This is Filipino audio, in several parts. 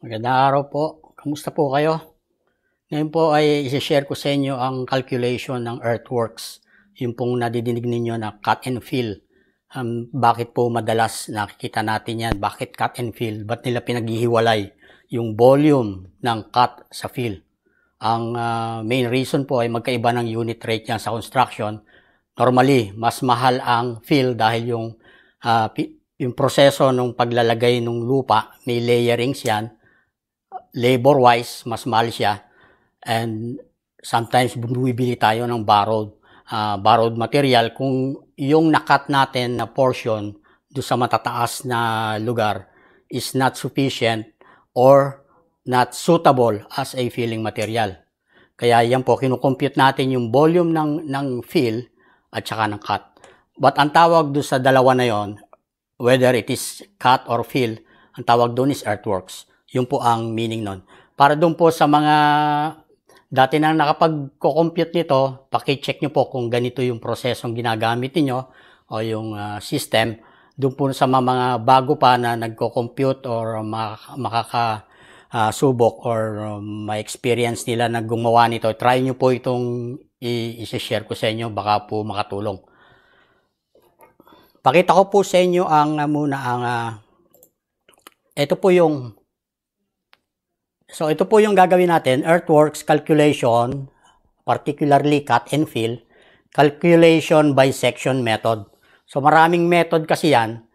Magandang araw po. Kamusta po kayo? Ngayon po ay isi-share ko sa inyo ang calculation ng earthworks. Yung pong nadidinig ninyo na cut and fill. Um, bakit po madalas nakikita natin yan? Bakit cut and fill? Ba't nila pinaghihiwalay yung volume ng cut sa fill? Ang uh, main reason po ay magkaiba ng unit rate yan sa construction. Normally, mas mahal ang fill dahil yung, uh, yung proseso ng paglalagay ng lupa, may layering yan, labor-wise, mas mahal siya. And sometimes bumibili tayo ng borrowed, uh, borrowed material kung yung nakat natin na portion do sa matataas na lugar is not sufficient or not suitable as a filling material. Kaya yan po, kinukompute natin yung volume ng, ng fill at saka ng cut. But ang tawag do sa dalawa na yon, whether it is cut or fill, ang tawag doon is earthworks. Yung po ang meaning nun. Para doon po sa mga dati na nakapag-compute nito, paki-check nyo po kung ganito yung prosesong ginagamit niyo o yung uh, system doon po sa mga bago pa na nagko-compute or makaka uh, subok or um, may experience nila na gumawa nito. Try nyo po itong i-share ko sa inyo baka po makatulong. Pakita ko po sa inyo ang uh, muna ang uh, ito po yung So ito po yung gagawin natin, earthworks calculation, particularly cut and fill, calculation by section method. So maraming method kasi yan.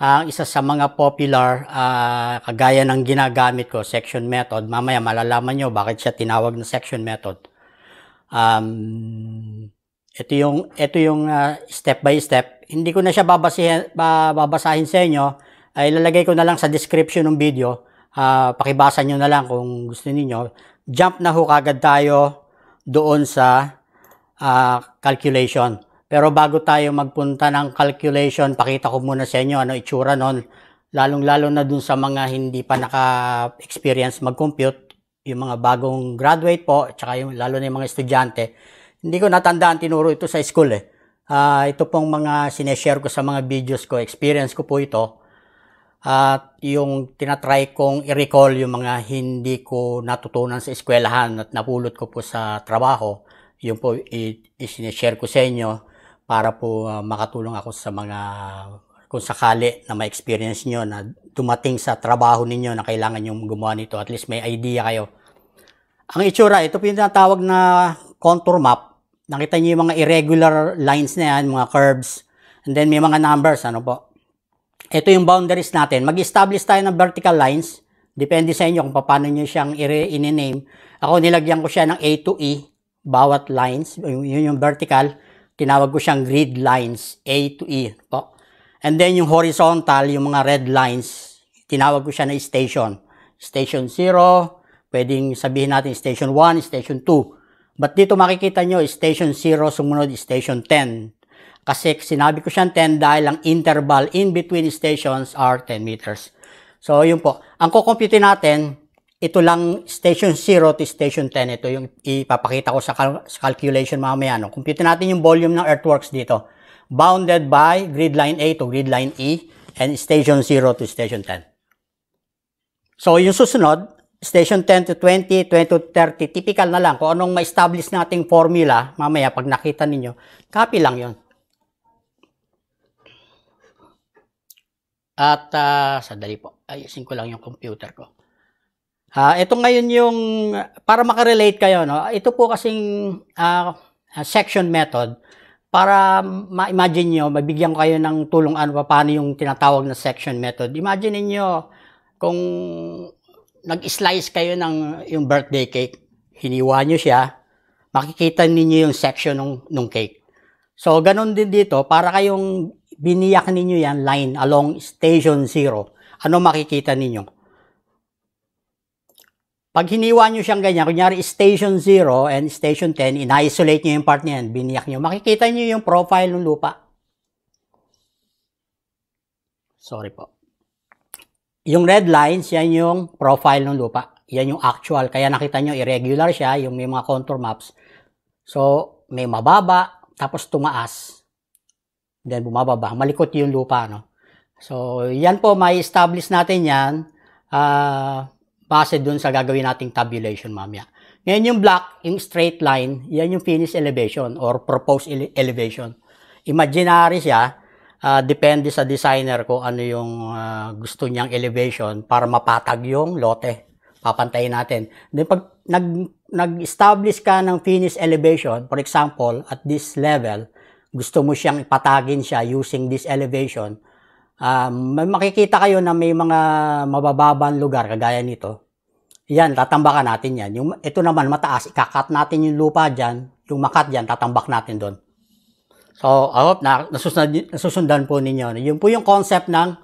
Ang uh, isa sa mga popular, uh, kagaya ng ginagamit ko, section method, mamaya malalaman nyo bakit siya tinawag na section method. Um, ito yung, ito yung uh, step by step. Hindi ko na siya babasihin, babasahin sa inyo. Ay, ah, ilalagay ko na lang sa description ng video uh, pakibasa nyo na lang kung gusto ninyo. Jump na ho kagad tayo doon sa uh, calculation. Pero bago tayo magpunta ng calculation, pakita ko muna sa inyo ano itsura nun. Lalong-lalo na dun sa mga hindi pa naka-experience mag-compute, yung mga bagong graduate po, tsaka yung, lalo na yung mga estudyante. Hindi ko natandaan tinuro ito sa school eh. Uh, ito pong mga sineshare ko sa mga videos ko, experience ko po ito at yung tinatry kong i-recall yung mga hindi ko natutunan sa eskwelahan at napulot ko po sa trabaho, yun po i-share ko sa inyo para po uh, makatulong ako sa mga kung sakali na ma-experience nyo na dumating sa trabaho ninyo na kailangan yung gumawa nito, at least may idea kayo. Ang itsura, ito po yung tinatawag na contour map. Nakita nyo yung mga irregular lines na yan, mga curves, and then may mga numbers, ano po ito yung boundaries natin. Mag-establish tayo ng vertical lines. Depende sa inyo kung paano nyo siyang i-name. Ako nilagyan ko siya ng A to E, bawat lines, yun yung vertical. Tinawag ko siyang grid lines, A to E. Po. And then yung horizontal, yung mga red lines, tinawag ko siya na station. Station 0, pwedeng sabihin natin station 1, station 2. But dito makikita nyo, station 0, sumunod station 10, kasi sinabi ko siyang 10 dahil ang interval in between stations are 10 meters. So, yun po. Ang kukumpute natin, ito lang station 0 to station 10. Ito yung ipapakita ko sa, cal sa calculation mamaya. No? Compute natin yung volume ng earthworks dito. Bounded by grid line A to grid line E and station 0 to station 10. So, yung susunod, station 10 to 20, 20 to 30, typical na lang. Kung anong ma-establish nating formula, mamaya pag nakita ninyo, copy lang yon At uh, sandali po, ayusin ko lang yung computer ko. Uh, ito ngayon yung, para makarelate kayo, no? ito po kasing uh, section method para ma-imagine nyo, mabigyan ko kayo ng tulong ano pa paano yung tinatawag na section method. Imagine niyo kung nag-slice kayo ng yung birthday cake, hiniwa nyo siya, makikita niyo yung section ng, ng cake. So, ganun din dito, para kayong biniyak ninyo yan line along station 0, ano makikita ninyo? Pag hiniwa nyo siyang ganyan, kunyari station 0 and station 10, in-isolate nyo yung part niyan, biniyak nyo, makikita nyo yung profile ng lupa. Sorry po. Yung red lines, yan yung profile ng lupa. Yan yung actual. Kaya nakita nyo, irregular siya, yung may mga contour maps. So, may mababa, tapos tumaas. Then bumababa. Malikot yung lupa, no? So, yan po, may establish natin yan uh, base dun sa gagawin nating tabulation mamaya. Ngayon yung black, yung straight line, yan yung finished elevation or proposed ele- elevation. Imaginary siya, uh, depende sa designer ko ano yung uh, gusto niyang elevation para mapatag yung lote. Papantayin natin. Then pag nag, nag-establish ka ng finished elevation, for example, at this level, gusto mo siyang ipatagin siya using this elevation, um, makikita kayo na may mga mabababang lugar kagaya nito. Yan, tatambakan natin yan. Yung, ito naman mataas, ikakat natin yung lupa dyan, yung makat dyan, tatambak natin doon. So, I hope na nasusundan, nasusundan po ninyo. Yun po yung concept ng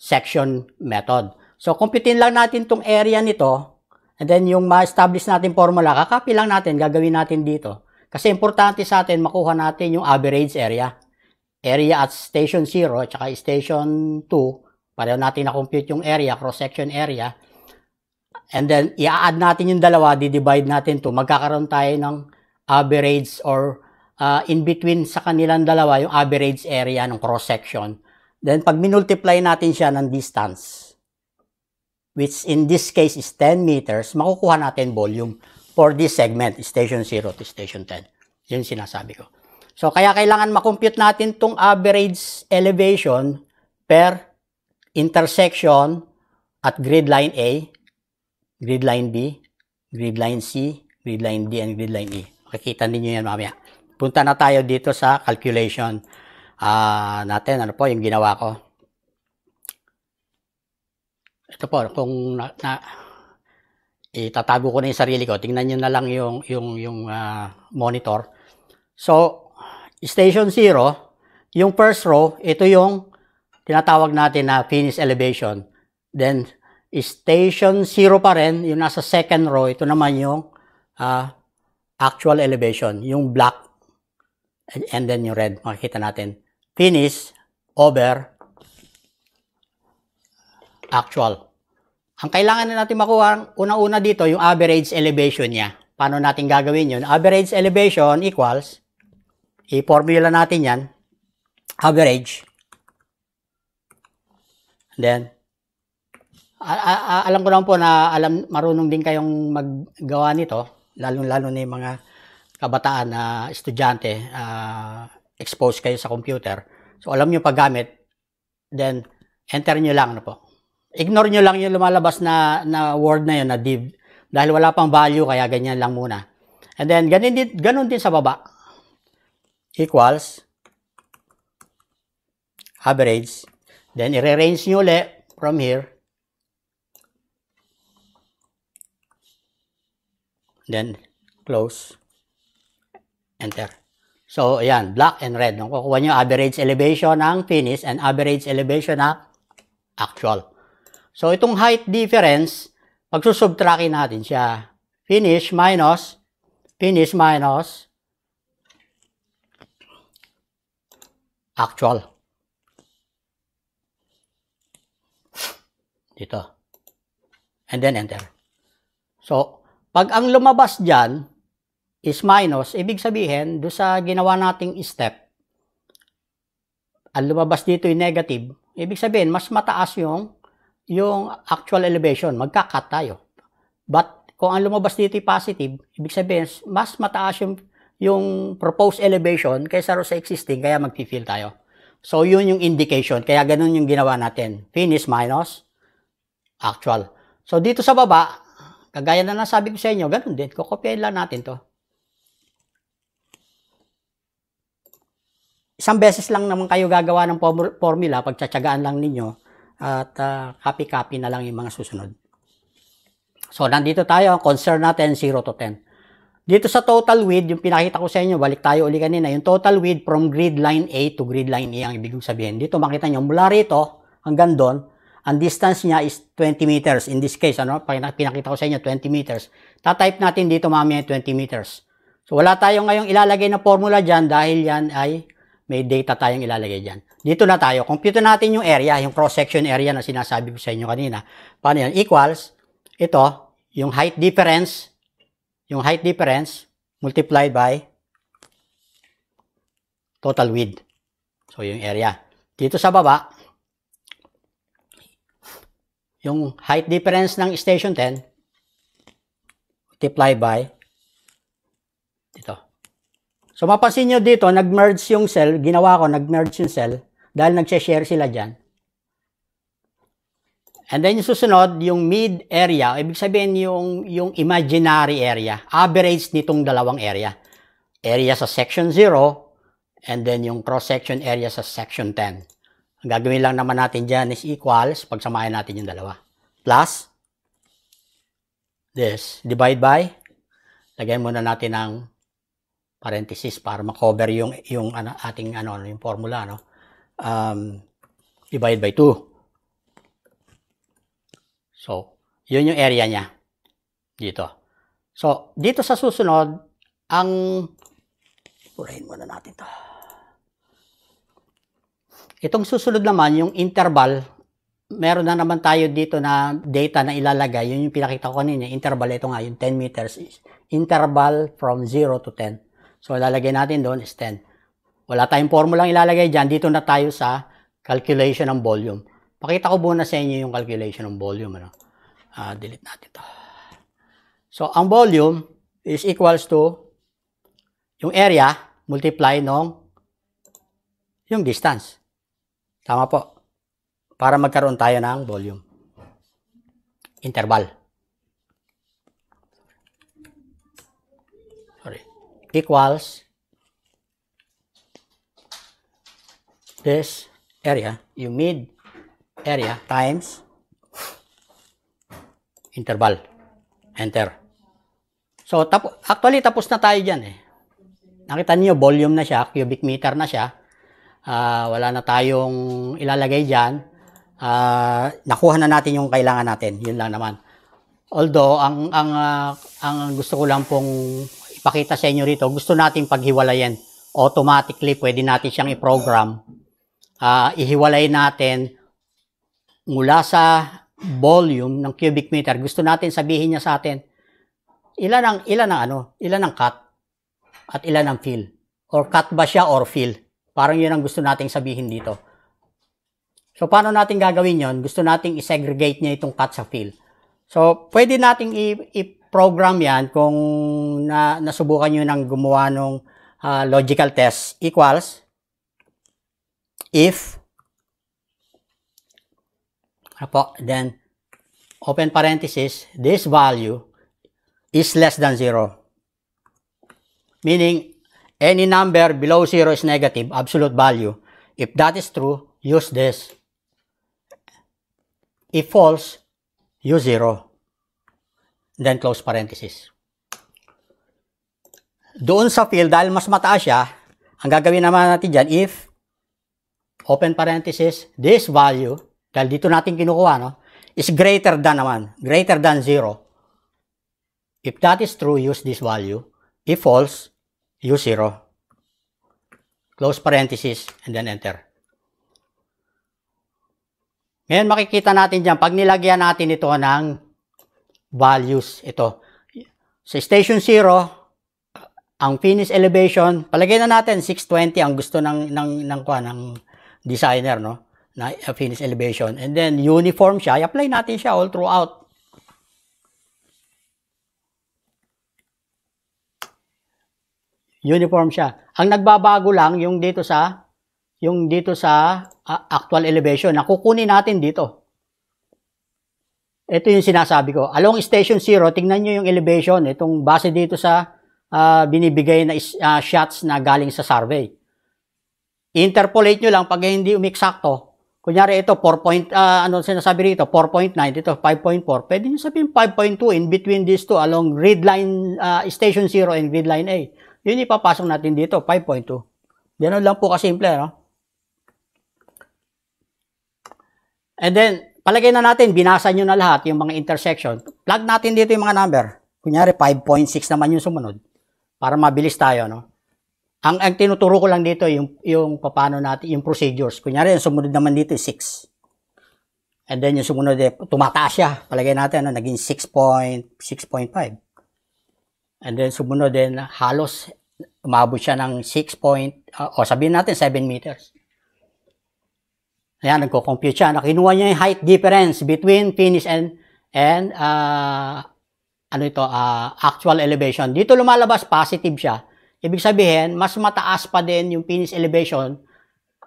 section method. So, kumpitin lang natin tong area nito. And then, yung ma-establish natin formula, kakapi lang natin, gagawin natin dito. Kasi importante sa atin, makuha natin yung average area. Area at station 0 at station 2. Pareho natin na-compute yung area, cross-section area. And then, i-add natin yung dalawa, di-divide natin to. Magkakaroon tayo ng average or uh, in between sa kanilang dalawa, yung average area ng cross-section. Then, pag minultiply natin siya ng distance, which in this case is 10 meters, makukuha natin volume for this segment, station 0 to station 10. Yun sinasabi ko. So, kaya kailangan makompute natin tong average elevation per intersection at grid line A, grid line B, grid line C, grid line D, and grid line E. Makikita ninyo yan mamaya. Punta na tayo dito sa calculation uh, natin. Ano po yung ginawa ko? Ito po, kung na, na itatago ko na yung sarili ko. Tingnan niyo na lang yung, yung, yung uh, monitor. So, station 0, yung first row, ito yung tinatawag natin na finish elevation. Then, station 0 pa rin, yung nasa second row, ito naman yung uh, actual elevation, yung black and then yung red, makikita natin. Finish over actual. Ang kailangan na natin makuha, unang-una dito, yung average elevation niya. Paano natin gagawin yun? Average elevation equals, i-formula natin yan, average. Then, alam ko naman po na alam, marunong din kayong maggawa nito, lalong-lalo na yung mga kabataan na estudyante, uh, exposed kayo sa computer. So, alam nyo paggamit, then, enter nyo lang na ano po ignore nyo lang yung lumalabas na, na word na yun, na div. Dahil wala pang value, kaya ganyan lang muna. And then, ganun din, ganun din sa baba. Equals average. Then, i-range nyo ulit from here. Then, close. Enter. So, ayan, black and red. Nung kukuha nyo average elevation ng finish and average elevation ng actual. So, itong height difference, pagsusubtractin natin siya. Finish minus, finish minus, actual. Dito. And then enter. So, pag ang lumabas dyan is minus, ibig sabihin, do sa ginawa nating step, ang lumabas dito yung negative, ibig sabihin, mas mataas yung yung actual elevation, magkakat tayo. But kung ang lumabas dito positive, ibig sabihin mas mataas yung, yung proposed elevation kaysa sa existing, kaya magpi-fill tayo. So yun yung indication, kaya ganun yung ginawa natin. Finish minus actual. So dito sa baba, kagaya na nasabi ko sa inyo, ganun din, kukopyahin lang natin to. Isang beses lang naman kayo gagawa ng formula, pagtsatsagaan lang ninyo at uh, copy-copy na lang yung mga susunod. So, nandito tayo. Concern natin 0 to 10. Dito sa total width, yung pinakita ko sa inyo, balik tayo uli kanina, yung total width from grid line A to grid line E ang ibig kong sabihin. Dito makita nyo, mula rito hanggang doon, ang distance niya is 20 meters. In this case, ano, pinakita ko sa inyo, 20 meters. Tatype natin dito mamaya 20 meters. So wala tayong ngayong ilalagay na formula dyan dahil yan ay may data tayong ilalagay dyan. Dito na tayo. Compute natin yung area, yung cross-section area na sinasabi ko sa inyo kanina. Paano yan? Equals, ito, yung height difference, yung height difference multiplied by total width. So, yung area. Dito sa baba, yung height difference ng station 10 multiplied by dito. So, mapansin nyo dito, nag-merge yung cell. Ginawa ko, nag-merge yung cell dahil nag-share sila dyan. And then yung susunod, yung mid area, ibig sabihin yung, yung imaginary area, average nitong dalawang area. Area sa section 0, and then yung cross-section area sa section 10. Ang gagawin lang naman natin dyan is equals, pagsamahin natin yung dalawa. Plus, this, divide by, lagyan muna natin ng parenthesis para makover yung, yung ano, ating ano, yung formula, no? um, divide by 2. So, yun yung area niya dito. So, dito sa susunod, ang purahin muna natin to. Itong susunod naman, yung interval, meron na naman tayo dito na data na ilalagay. Yun yung pinakita ko ninyo. Interval, ito nga, yung 10 meters. Interval from 0 to 10. So, ilalagay natin doon is 10. Wala tayong formula ang ilalagay dyan. Dito na tayo sa calculation ng volume. Pakita ko muna sa inyo yung calculation ng volume. Ano? Uh, delete natin to. So, ang volume is equals to yung area multiply nung yung distance. Tama po. Para magkaroon tayo ng volume. Interval. Sorry. Equals this area, yung mid area times interval. Enter. So, tap actually, tapos na tayo dyan eh. Nakita niyo volume na siya, cubic meter na siya. Uh, wala na tayong ilalagay dyan. Uh, nakuha na natin yung kailangan natin. Yun lang naman. Although, ang, ang, uh, ang gusto ko lang pong ipakita sa inyo rito, gusto natin paghiwalayan. Automatically, pwede natin siyang i-program uh, ihiwalay natin mula sa volume ng cubic meter. Gusto natin sabihin niya sa atin, ilan ang, ilan ang ano, ilan ang cut at ilan ang fill. Or cut ba siya or fill? Parang yun ang gusto nating sabihin dito. So, paano natin gagawin yon? Gusto nating i-segregate niya itong cut sa fill. So, pwede nating i-program yan kung na, nasubukan niyo nang gumawa ng uh, ah, logical test equals if po, then open parenthesis, this value is less than 0. Meaning, any number below 0 is negative, absolute value. If that is true, use this. If false, use 0. Then close parenthesis. Doon sa field, dahil mas mataas siya, ang gagawin naman natin dyan, if open parenthesis, this value, dahil dito natin kinukuha, no, is greater than naman, greater than 0. If that is true, use this value. If false, use 0. Close parenthesis and then enter. Ngayon makikita natin dyan, pag nilagyan natin ito ng values, ito. Sa station 0, ang finish elevation, palagay na natin 620 ang gusto ng ng ng kuan ng, ng designer, no? Na uh, finish elevation. And then, uniform siya. I-apply natin siya all throughout. Uniform siya. Ang nagbabago lang, yung dito sa, yung dito sa uh, actual elevation, nakukunin natin dito. Ito yung sinasabi ko. Along station 0, tingnan niyo yung elevation. Itong base dito sa uh, binibigay na uh, shots na galing sa survey interpolate nyo lang pag hindi umiksakto. Kunyari ito, 4 point, uh, ano sinasabi rito, 4.9, ito 5.4. Pwede nyo sabihin 5.2 in between these two along grid line, uh, station 0 and grid line A. Yun ipapasok natin dito, 5.2. Ganun lang po kasimple, no? And then, palagay na natin, binasa nyo na lahat yung mga intersection. Plug natin dito yung mga number. Kunyari, 5.6 naman yung sumunod. Para mabilis tayo, no? Ang, ang tinuturo ko lang dito, yung, yung paano natin, yung procedures. Kunyari, yung sumunod naman dito, 6. And then yung sumunod, eh, tumataas siya. Palagay natin, ano, naging 6.6.5. And then sumunod din, halos umabot siya ng 6 point, uh, o sabihin natin 7 meters. Ayan, nagko-compute siya. Nakinuha niya yung height difference between finish and, and uh, ano ito, uh, actual elevation. Dito lumalabas, positive siya. Ibig sabihin, mas mataas pa din yung penis elevation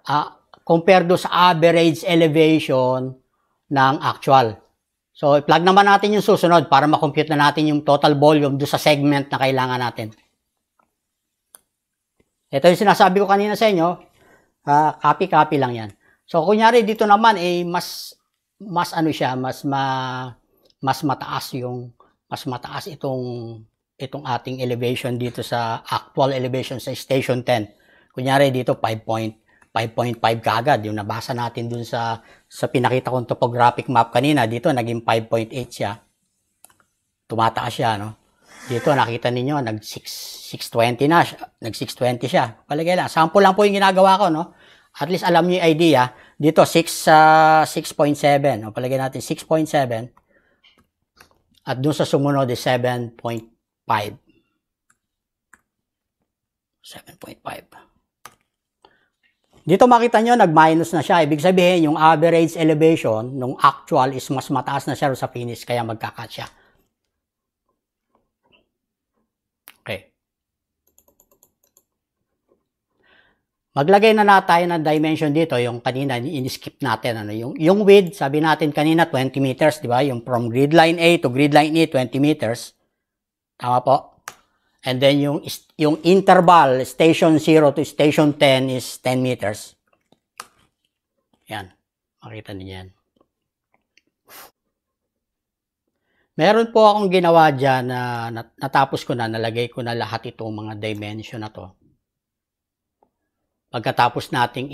uh, compared do sa average elevation ng actual. So, i-plug naman natin yung susunod para makompute na natin yung total volume do sa segment na kailangan natin. Ito yung sinasabi ko kanina sa inyo. Uh, copy-copy lang yan. So, kunyari dito naman, eh, mas, mas ano siya, mas ma, mas mataas yung, mas mataas itong itong ating elevation dito sa actual elevation sa Station 10. Kunyari dito 5.5.5 kagad yung nabasa natin dun sa sa pinakita kong topographic map kanina dito naging 5.8 siya. Tumataas siya no. Dito nakita ninyo nag 6 620 na nag 620 siya. Palagay lang sample lang po yung ginagawa ko no. At least alam niyo yung idea dito 6 uh, 6.7 no. palagay natin 6.7 at dun sa sumunod is 7.2 7.5. Dito makita nyo, nag-minus na siya. Ibig sabihin, yung average elevation nung actual is mas mataas na siya sa finish, kaya magkakat siya. Okay. Maglagay na natin ng dimension dito, yung kanina, in-skip natin. Ano, yung, yung width, sabi natin kanina, 20 meters, di ba? Yung from grid line A to grid line E, 20 meters. Tama po? And then yung, yung interval, station 0 to station 10 is 10 meters. Yan. Makita niyo yan. Meron po akong ginawa dyan na natapos ko na, nalagay ko na lahat itong mga dimension na to. Pagkatapos nating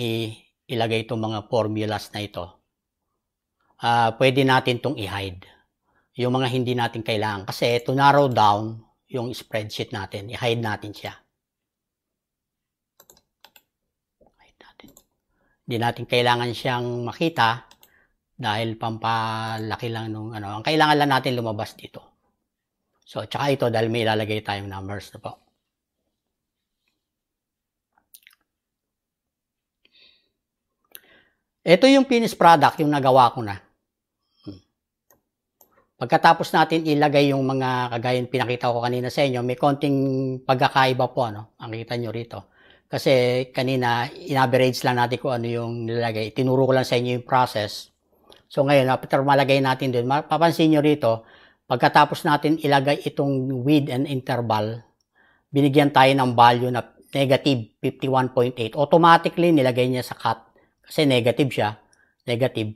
ilagay itong mga formulas na ito, uh, pwede natin itong i-hide yung mga hindi natin kailangan. Kasi to narrow down yung spreadsheet natin, i-hide natin siya. Hide natin. Hindi natin kailangan siyang makita dahil pampalaki lang nung ano. Ang kailangan lang natin lumabas dito. So, tsaka ito dahil may ilalagay tayong numbers na po. Ito yung finished product, yung nagawa ko na. Pagkatapos natin ilagay yung mga kagayan pinakita ko kanina sa inyo, may konting pagkakaiba po ano, ang kita nyo rito. Kasi kanina, in-average lang natin kung ano yung nilagay. Tinuro ko lang sa inyo yung process. So ngayon, after ah, malagay natin doon, mapapansin nyo rito, pagkatapos natin ilagay itong width and interval, binigyan tayo ng value na negative 51.8. Automatically, nilagay niya sa cut. Kasi negative siya. Negative.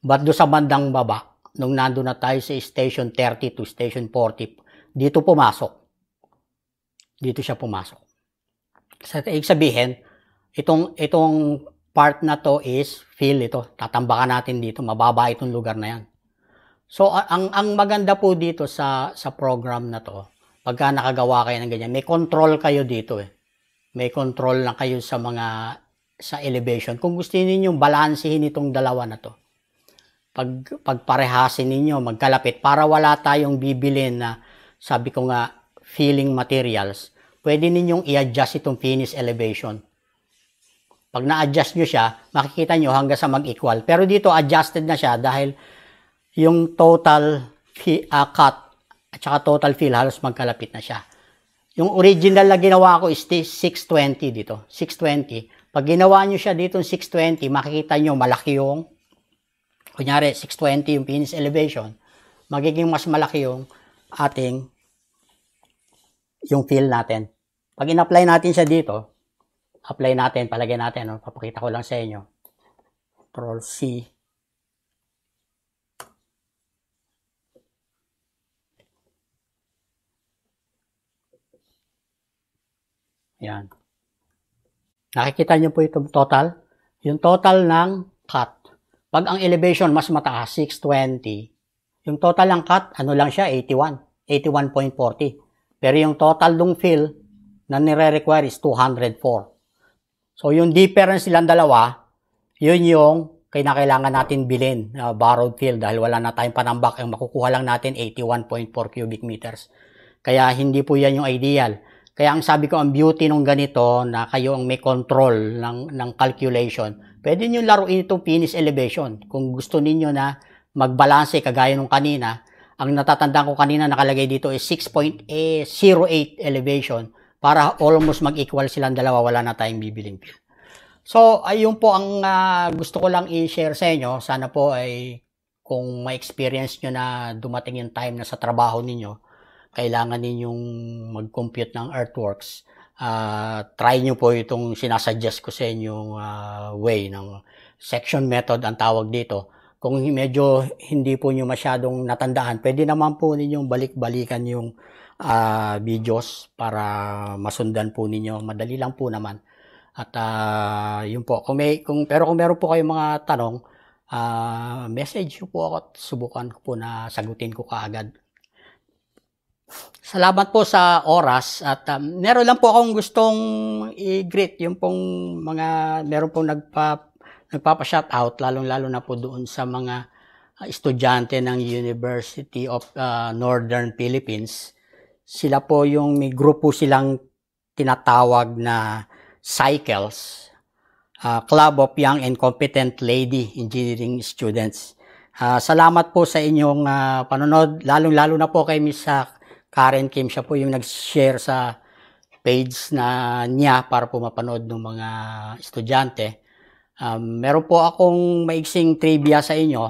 But do sa bandang baba, nung nando na tayo sa station 30 to station 40, dito pumasok. Dito siya pumasok. Sa so, ibig sabihin, itong, itong part na to is fill ito. Tatambakan natin dito. Mababa itong lugar na yan. So, ang, ang maganda po dito sa, sa program na to, pagka nakagawa kayo ng ganyan, may control kayo dito eh. May control na kayo sa mga sa elevation. Kung gusto niyo yung balansehin itong dalawa na to pag, pagparehasin ninyo, magkalapit, para wala tayong bibilin na, sabi ko nga, feeling materials, pwede ninyong i-adjust itong finish elevation. Pag na-adjust nyo siya, makikita nyo hanggang sa mag-equal. Pero dito, adjusted na siya dahil yung total fee, uh, cut at saka total fill, halos magkalapit na siya. Yung original na ginawa ko is 620 dito. 620. Pag ginawa nyo siya dito 620, makikita nyo malaki yung kunyari 620 yung finish elevation, magiging mas malaki yung ating yung fill natin. Pag in-apply natin siya dito, apply natin, palagay natin, no? papakita ko lang sa inyo. Control C. Yan. Nakikita niyo po itong total. Yung total ng cut. Pag ang elevation mas mataas, 620, yung total ang cut, ano lang siya, 81, 81.40. Pero yung total long fill na nire-require is 204. So yung difference silang dalawa, yun yung kailangan natin bilhin na uh, borrowed fill dahil wala na tayong panambak. Ang makukuha lang natin 81.4 cubic meters. Kaya hindi po yan yung ideal. Kaya ang sabi ko, ang beauty ng ganito na kayo ang may control ng, ng calculation Pwede niyo laruin itong finish elevation kung gusto ninyo na magbalanse kagaya nung kanina. Ang natatandaan ko kanina nakalagay dito is 6.08 eh, elevation para almost mag-equal silang dalawa. Wala na tayong bibiling field. So, ayun po ang uh, gusto ko lang i-share sa inyo. Sana po ay kung ma-experience nyo na dumating yung time na sa trabaho ninyo, kailangan ninyong mag-compute ng earthworks uh, try nyo po itong sinasuggest ko sa inyong uh, way ng section method ang tawag dito. Kung medyo hindi po nyo masyadong natandaan, pwede naman po ninyong balik-balikan yung uh, videos para masundan po ninyo. Madali lang po naman. At uh, yun po. Kung may, kung, pero kung meron po kayong mga tanong, uh, message po ako at subukan ko po na sagutin ko kaagad Salamat po sa oras at um, meron lang po akong gustong i-greet yung pong mga meron pong nagpa nagpapa-shout out lalong-lalo na po doon sa mga ah, estudyante ng University of uh, Northern Philippines. Sila po yung may grupo silang tinatawag na Cycles uh, Club of Young and Competent Lady Engineering Students. Uh, salamat po sa inyong uh, panonood, lalong-lalo na po kay Miss uh, Karen Kim, siya po yung nag-share sa page na niya para po mapanood ng mga estudyante. Um, meron po akong maiksing trivia sa inyo,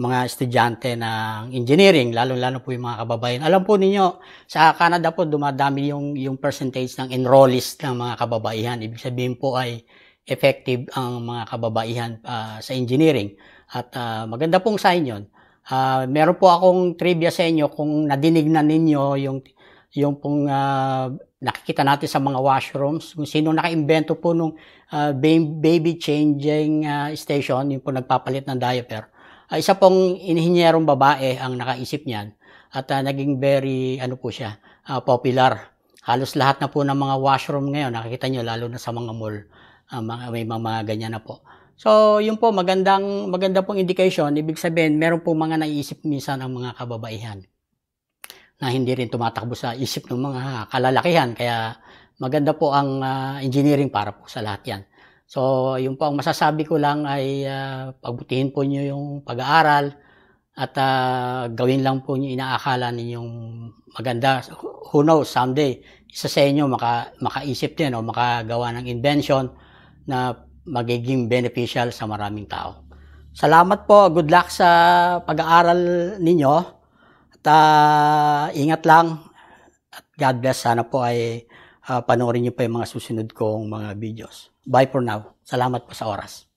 mga estudyante ng engineering, lalo-lalo po yung mga kababayan. Alam po ninyo, sa Canada po dumadami yung, yung percentage ng enrollees ng mga kababaihan. Ibig sabihin po ay effective ang mga kababaihan uh, sa engineering. At uh, maganda pong sign yun Uh, meron po akong trivia sa inyo kung nadinig na ninyo yung yung pong uh, nakikita natin sa mga washrooms, kung sino nakaimbento po nung uh, baby changing uh, station, yung po nagpapalit ng diaper. Uh, isa pong inhinyerong babae ang nakaisip niyan at uh, naging very ano po siya, uh, popular. Halos lahat na po ng mga washroom ngayon, nakikita nyo lalo na sa mga mall, uh, mga, may mga ganyan na po. So, yun po, magandang, magandang pong indication. Ibig sabihin, meron pong mga naisip minsan ang mga kababaihan na hindi rin tumatakbo sa isip ng mga kalalakihan. Kaya maganda po ang uh, engineering para po sa lahat yan. So, yun po ang masasabi ko lang ay uh, pagbutihin po nyo yung pag-aaral at uh, gawin lang po nyo inaakala ninyong maganda. Who knows, someday, isa sa inyo maka, makaisip din o makagawa ng invention na magiging beneficial sa maraming tao. Salamat po. Good luck sa pag-aaral ninyo. At uh, ingat lang. At God bless. Sana po ay uh, panoorin niyo pa yung mga susunod kong mga videos. Bye for now. Salamat po sa oras.